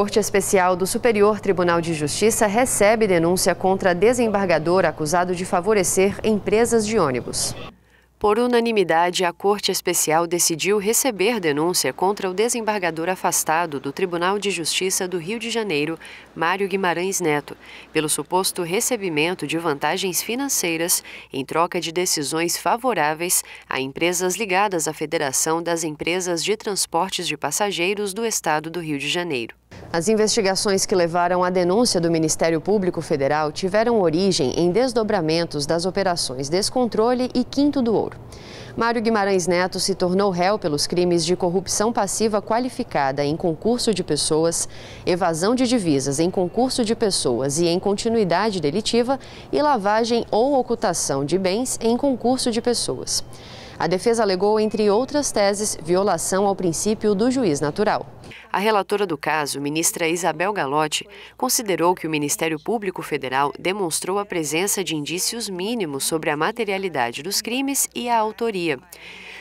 Corte Especial do Superior Tribunal de Justiça recebe denúncia contra desembargador acusado de favorecer empresas de ônibus. Por unanimidade, a Corte Especial decidiu receber denúncia contra o desembargador afastado do Tribunal de Justiça do Rio de Janeiro, Mário Guimarães Neto, pelo suposto recebimento de vantagens financeiras em troca de decisões favoráveis a empresas ligadas à Federação das Empresas de Transportes de Passageiros do Estado do Rio de Janeiro. As investigações que levaram à denúncia do Ministério Público Federal tiveram origem em desdobramentos das operações Descontrole e Quinto do Ouro. Mário Guimarães Neto se tornou réu pelos crimes de corrupção passiva qualificada em concurso de pessoas, evasão de divisas em concurso de pessoas e em continuidade delitiva e lavagem ou ocultação de bens em concurso de pessoas. A defesa alegou, entre outras teses, violação ao princípio do juiz natural. A relatora do caso, ministra Isabel Galotti, considerou que o Ministério Público Federal demonstrou a presença de indícios mínimos sobre a materialidade dos crimes e a autoria.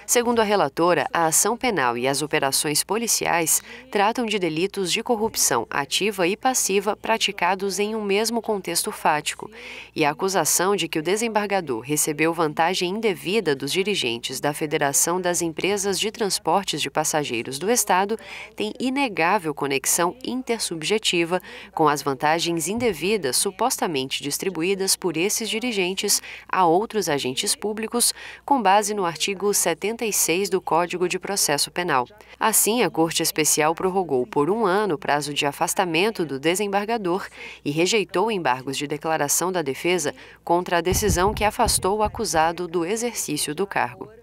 Segundo a relatora, a ação penal e as operações policiais tratam de delitos de corrupção ativa e passiva praticados em um mesmo contexto fático, e a acusação de que o desembargador recebeu vantagem indevida dos dirigentes da Federação das Empresas de Transportes de Passageiros do Estado tem inegável conexão intersubjetiva com as vantagens indevidas supostamente distribuídas por esses dirigentes a outros agentes públicos, com base no artigo 70 66 do Código de Processo Penal. Assim, a Corte Especial prorrogou por um ano o prazo de afastamento do desembargador e rejeitou embargos de declaração da defesa contra a decisão que afastou o acusado do exercício do cargo.